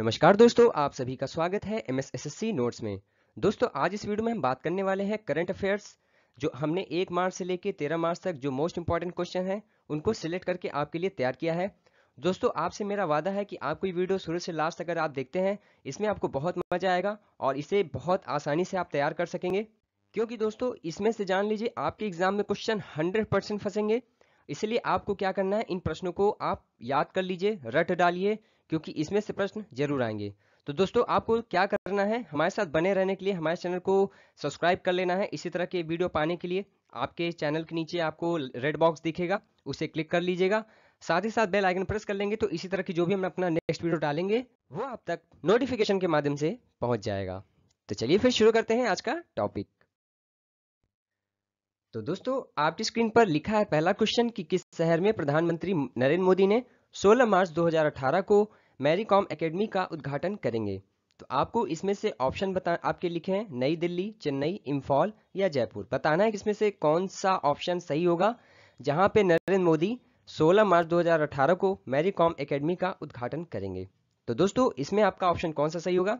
नमस्कार दोस्तों आप सभी का स्वागत है M S S S C notes में दोस्तों आज इस वीडियो में हम बात करने वाले हैं करंट अफेयर्स जो हमने एक मार्च से लेकर तेरह मार्च तक जो मोस्ट इंपॉर्टेंट क्वेश्चन है उनको सिलेक्ट करके आपके लिए तैयार किया है दोस्तों आपसे मेरा वादा है कि आपको ये वीडियो शुरू से लास्ट अगर आप देखते हैं इसमें आपको बहुत मजा आएगा और इसे बहुत आसानी से आप तैयार कर सकेंगे क्योंकि दोस्तों इसमें से जान लीजिए आपके एग्जाम में क्वेश्चन हंड्रेड परसेंट फंसेंगे इसलिए आपको क्या करना है इन प्रश्नों को आप याद कर लीजिए रट डालिए क्योंकि इसमें से प्रश्न जरूर आएंगे तो दोस्तों आपको क्या करना है हमारे साथ बने रहने के लिए हमारे चैनल को सब्सक्राइब कर लेना है इसी तरह के वीडियो पाने के लिए आपके चैनल के नीचे आपको रेड बॉक्स दिखेगा उसे क्लिक कर लीजिएगा साथ ही साथ बेल आइकन प्रेस कर लेंगे तो इसी तरह की जो भी हम अपना नेक्स्ट वीडियो डालेंगे वो आप तक नोटिफिकेशन के माध्यम से पहुंच जाएगा तो चलिए फिर शुरू करते हैं आज का टॉपिक तो दोस्तों आपकी स्क्रीन पर लिखा है पहला क्वेश्चन कि किस शहर में प्रधानमंत्री नरेंद्र मोदी ने 16 मार्च 2018 को मैरी कॉम अकेडमी का उद्घाटन करेंगे तो आपको इसमें से ऑप्शन बता आपके लिखे हैं नई दिल्ली चेन्नई इम्फॉल या जयपुर बताना है कि इसमें से कौन सा ऑप्शन सही होगा जहां पे नरेंद्र मोदी 16 मार्च 2018 को मैरी कॉम अकेडमी का उद्घाटन करेंगे तो दोस्तों इसमें आपका ऑप्शन कौन सा सही होगा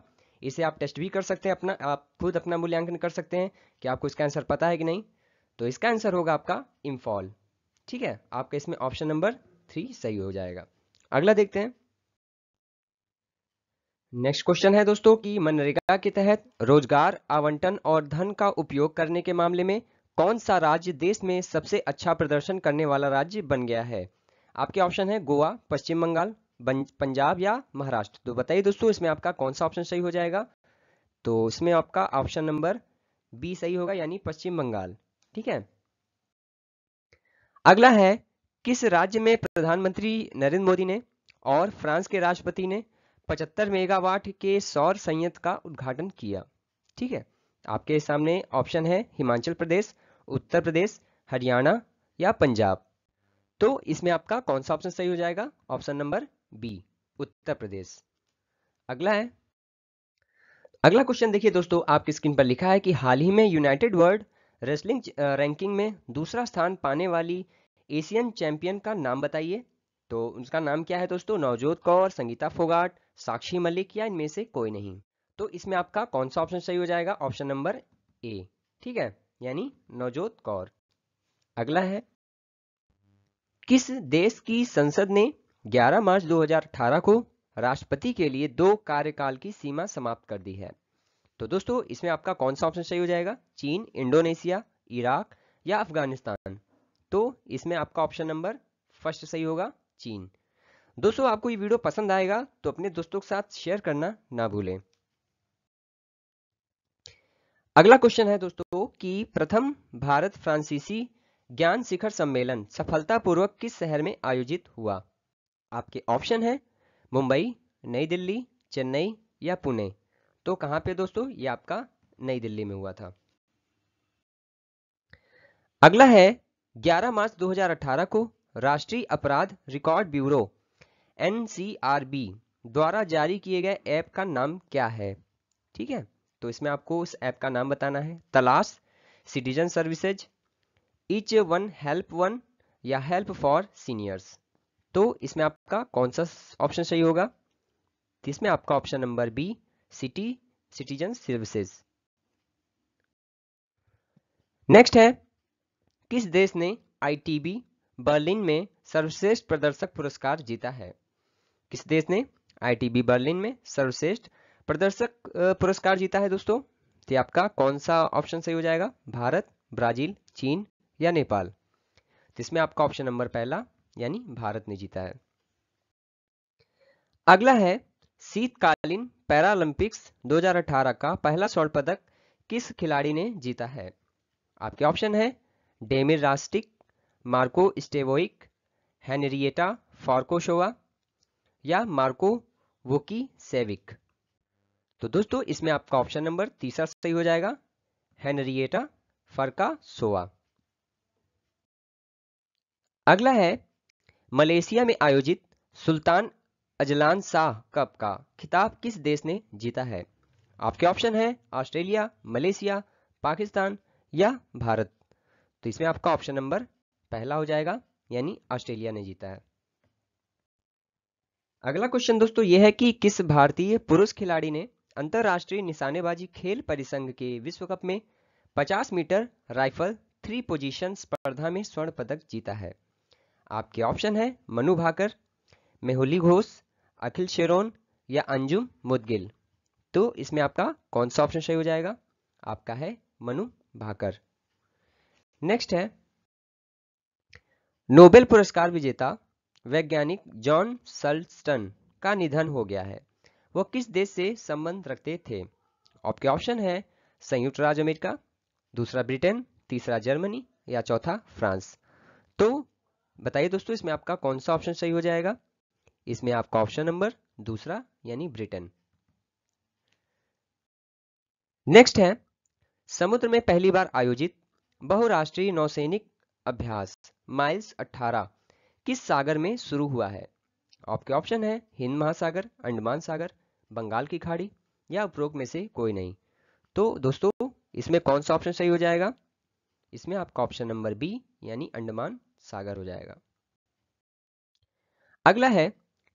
इसे आप टेस्ट भी कर सकते हैं अपना आप खुद अपना मूल्यांकन कर सकते हैं कि आपको इसका आंसर पता है कि नहीं तो इसका आंसर होगा आपका इम्फॉल ठीक है आपका इसमें ऑप्शन नंबर थ्री सही हो जाएगा अगला देखते हैं नेक्स्ट क्वेश्चन है दोस्तों कि मनरेगा के तहत रोजगार आवंटन और धन का उपयोग करने के मामले में कौन सा राज्य देश में सबसे अच्छा प्रदर्शन करने वाला राज्य बन गया है आपके ऑप्शन है गोवा पश्चिम बंगाल पंजाब या महाराष्ट्र तो बताइए दोस्तों इसमें आपका कौन सा ऑप्शन सही हो जाएगा तो इसमें आपका ऑप्शन नंबर बी सही होगा यानी पश्चिम बंगाल ठीक है अगला है किस राज्य में प्रधानमंत्री नरेंद्र मोदी ने और फ्रांस के राष्ट्रपति ने पचहत्तर मेगावाट के सौर संयंत्र का उद्घाटन किया ठीक है आपके सामने ऑप्शन है हिमाचल प्रदेश उत्तर प्रदेश हरियाणा या पंजाब तो इसमें आपका कौन सा ऑप्शन सही हो जाएगा option number B Uttar Pradesh अगला है अगला क्वेश्चन देखिए दोस्तों आपकी स्क्रीन पर लिखा है कि हाल ही में यूनाइटेड वर्ल्ड रेसलिंग रैंकिंग में दूसरा स्थान पाने वाली एशियन चैंपियन का नाम बताइए तो उसका नाम क्या है दोस्तों नवजोत कौर संगीता फोगाट साक्षी मलिक या इनमें से कोई नहीं तो इसमें आपका कौन सा ऑप्शन सही हो जाएगा ऑप्शन नंबर ए ठीक है यानी नवजोत कौर अगला है किस देश की संसद ने 11 मार्च 2018 को राष्ट्रपति के लिए दो कार्यकाल की सीमा समाप्त कर दी है तो दोस्तों इसमें आपका कौन सा ऑप्शन सही हो जाएगा चीन इंडोनेशिया इराक या अफगानिस्तान तो इसमें आपका ऑप्शन नंबर फर्स्ट सही होगा चीन दोस्तों आपको ये वीडियो पसंद आएगा तो अपने दोस्तों के साथ शेयर करना ना भूलें अगला क्वेश्चन है दोस्तों कि प्रथम भारत फ्रांसीसी ज्ञान शिखर सम्मेलन सफलतापूर्वक किस शहर में आयोजित हुआ आपके ऑप्शन है मुंबई नई दिल्ली चेन्नई या पुणे तो कहां पे दोस्तों ये आपका नई दिल्ली में हुआ था अगला है 11 मार्च 2018 को राष्ट्रीय अपराध रिकॉर्ड ब्यूरो एन द्वारा जारी किए गए ऐप का नाम क्या है ठीक है तो इसमें आपको उस ऐप का नाम बताना है तलाश citizen services each one help one या हेल्प फॉर सीनियर्स तो इसमें आपका कौन सा ऑप्शन सही होगा इसमें आपका option number B city citizen services next है किस देश ने आईटीबी बर्लिन में सर्वश्रेष्ठ प्रदर्शक पुरस्कार जीता है किस देश ने आईटीबी बर्लिन में सर्वश्रेष्ठ प्रदर्शक पुरस्कार जीता है दोस्तों तो आपका कौन सा ऑप्शन सही हो जाएगा भारत ब्राजील चीन या नेपाल तो इसमें आपका ऑप्शन नंबर पहला यानी भारत ने जीता है अगला है शीतकालीन पैरालंपिक्स 2018 का पहला स्वर्ण पदक किस खिलाड़ी ने जीता है आपके ऑप्शन है Demir Rastik Marko Stevoic Henrieta Farkasova या मार्को की सेविक तो दोस्तों इसमें आपका ऑप्शन नंबर तीसरा सही हो जाएगा हेनरिएटा फरका सोवा अगला है मलेशिया में आयोजित सुल्तान अजलान शाह कप का खिताब किस देश ने जीता है आपके ऑप्शन है ऑस्ट्रेलिया मलेशिया पाकिस्तान या भारत तो इसमें आपका ऑप्शन नंबर पहला हो जाएगा यानी ऑस्ट्रेलिया ने जीता है अगला क्वेश्चन दोस्तों यह है कि किस भारतीय पुरुष खिलाड़ी ने अंतरराष्ट्रीय निशानेबाजी खेल परिसंघ के विश्व कप में 50 मीटर राइफल थ्री पोजीशन स्पर्धा में स्वर्ण पदक जीता है आपके ऑप्शन है मनु भाकर मेहुली घोष अखिल शेरोन या अंजुम मुदगिल तो इसमें आपका कौन सा ऑप्शन सही हो जाएगा आपका है मनु भाकर नेक्स्ट है नोबेल पुरस्कार विजेता वैज्ञानिक जॉन सल्टन का निधन हो गया है वो किस देश से संबंध रखते थे आपके ऑप्शन है संयुक्त राज्य अमेरिका दूसरा ब्रिटेन तीसरा जर्मनी या चौथा फ्रांस तो बताइए दोस्तों इसमें आपका कौन सा ऑप्शन सही हो जाएगा इसमें आपका ऑप्शन नंबर दूसरा यानी ब्रिटेन नेक्स्ट है समुद्र में पहली बार आयोजित बहुराष्ट्रीय नौसैनिक अभ्यास माइल्स 18 किस सागर में शुरू हुआ है आपके ऑप्शन है हिंद महासागर अंडमान सागर बंगाल की खाड़ी या उपरोक्त में से कोई नहीं तो दोस्तों इसमें कौन सा ऑप्शन सही हो जाएगा इसमें आपका ऑप्शन नंबर बी यानी अंडमान सागर हो जाएगा अगला है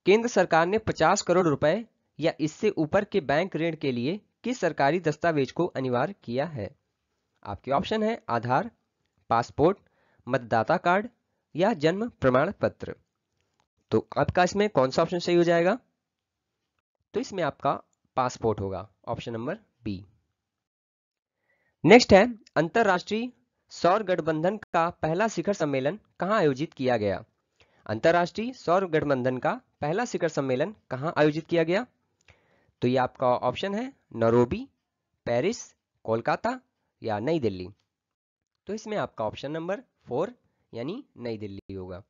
केंद्र सरकार ने 50 करोड़ रुपए या इससे ऊपर के बैंक ऋण के लिए किस सरकारी दस्तावेज को अनिवार्य किया है आपके ऑप्शन है आधार पासपोर्ट मतदाता कार्ड या जन्म प्रमाण पत्र तो आपका इसमें कौन सा ऑप्शन सही हो जाएगा तो इसमें आपका पासपोर्ट होगा ऑप्शन नंबर बी नेक्स्ट है अंतरराष्ट्रीय सौर गठबंधन का पहला शिखर सम्मेलन कहां आयोजित किया गया अंतरराष्ट्रीय सौर गठबंधन का पहला शिखर सम्मेलन कहाँ आयोजित किया गया तो ये आपका ऑप्शन है नरोबी पेरिस कोलकाता या नई दिल्ली तो इसमें आपका ऑप्शन नंबर फोर यानी नई दिल्ली होगा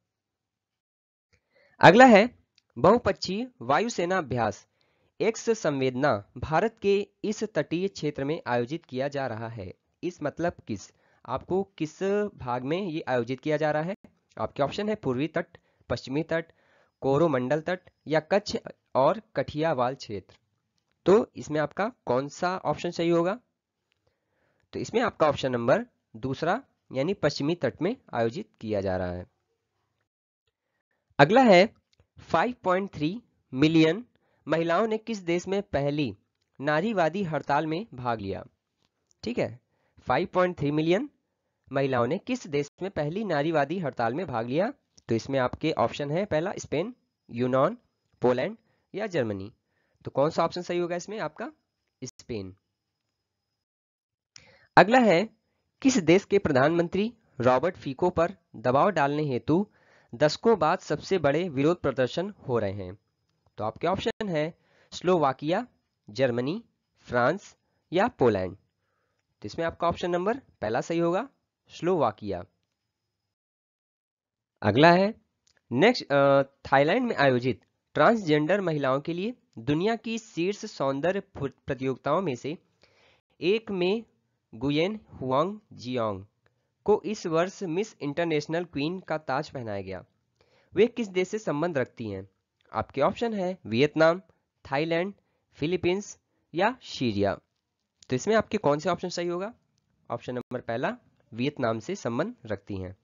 अगला है बहुपक्षीय वायुसेना अभ्यास एक्स संवेदना भारत के इस तटीय क्षेत्र में आयोजित किया जा रहा है इस मतलब किस आपको किस भाग में ये आयोजित किया जा रहा है आपके ऑप्शन है पूर्वी तट पश्चिमी तट कोरोमंडल तट या कच्छ और कठियावाल क्षेत्र तो इसमें आपका कौन सा ऑप्शन सही होगा तो इसमें आपका ऑप्शन नंबर दूसरा यानी पश्चिमी तट में आयोजित किया जा रहा है अगला है 5.3 मिलियन महिलाओं ने किस देश में पहली नारीवादी हड़ताल में भाग लिया ठीक है 5.3 मिलियन महिलाओं ने किस देश में पहली नारीवादी हड़ताल में भाग लिया तो इसमें आपके ऑप्शन है पहला स्पेन यूनान पोलैंड या जर्मनी तो कौन सा ऑप्शन सही होगा इसमें आपका स्पेन अगला है किस देश के प्रधानमंत्री रॉबर्ट फीको पर दबाव डालने हेतु दशकों बाद सबसे बड़े विरोध प्रदर्शन हो रहे हैं तो आपके ऑप्शन है स्लोवाकिया जर्मनी फ्रांस या पोलैंड तो इसमें आपका ऑप्शन नंबर पहला सही होगा स्लोवाकिया अगला है नेक्स्ट थाईलैंड में आयोजित ट्रांसजेंडर महिलाओं के लिए दुनिया की शीर्ष सौंदर्य प्रतियोगिताओं में से एक में गुयेन हुआंग जियांग को इस वर्ष मिस इंटरनेशनल क्वीन का ताज पहनाया गया वे किस देश से संबंध रखती हैं आपके ऑप्शन है वियतनाम थाईलैंड फिलीपींस या सीरिया तो इसमें आपके कौन से ऑप्शन सही होगा ऑप्शन नंबर पहला वियतनाम से संबंध रखती हैं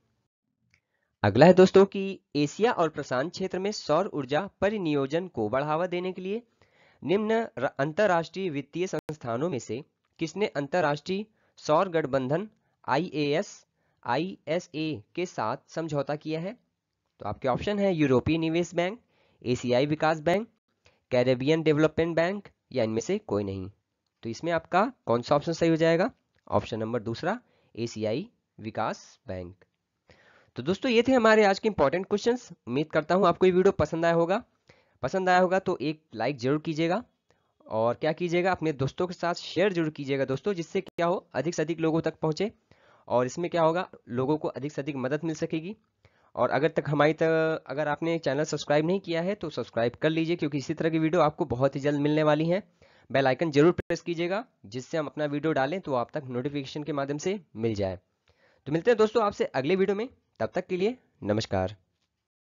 अगला है दोस्तों कि एशिया और प्रशांत क्षेत्र में सौर ऊर्जा परिनियोजन को बढ़ावा देने के लिए निम्न अंतर्राष्ट्रीय वित्तीय संस्थानों में से किसने अंतर्राष्ट्रीय सौर गठबंधन आईएएस आईएसए के साथ समझौता किया है तो आपके ऑप्शन है यूरोपीय निवेश बैंक एशियाई विकास बैंक कैरेबियन डेवलपमेंट बैंक या इनमें से कोई नहीं तो इसमें आपका कौन सा ऑप्शन सही हो जाएगा ऑप्शन नंबर दूसरा एशियाई विकास बैंक तो दोस्तों ये थे हमारे आज के इंपॉर्टेंट क्वेश्चंस उम्मीद करता हूँ आपको ये वीडियो पसंद आया होगा पसंद आया होगा तो एक लाइक जरूर कीजिएगा और क्या कीजिएगा अपने दोस्तों के साथ शेयर जरूर कीजिएगा दोस्तों जिससे क्या हो अधिक से अधिक लोगों तक पहुँचे और इसमें क्या होगा लोगों को अधिक से अधिक मदद मिल सकेगी और अगर तक हमारी तक अगर आपने चैनल सब्सक्राइब नहीं किया है तो सब्सक्राइब कर लीजिए क्योंकि इसी तरह की वीडियो आपको बहुत ही जल्द मिलने वाली है बेल आइकन जरूर प्रेस कीजिएगा जिससे हम अपना वीडियो डालें तो आप तक नोटिफिकेशन के माध्यम से मिल जाए तो मिलते हैं दोस्तों आपसे अगले वीडियो में तब तक के लिए नमस्कार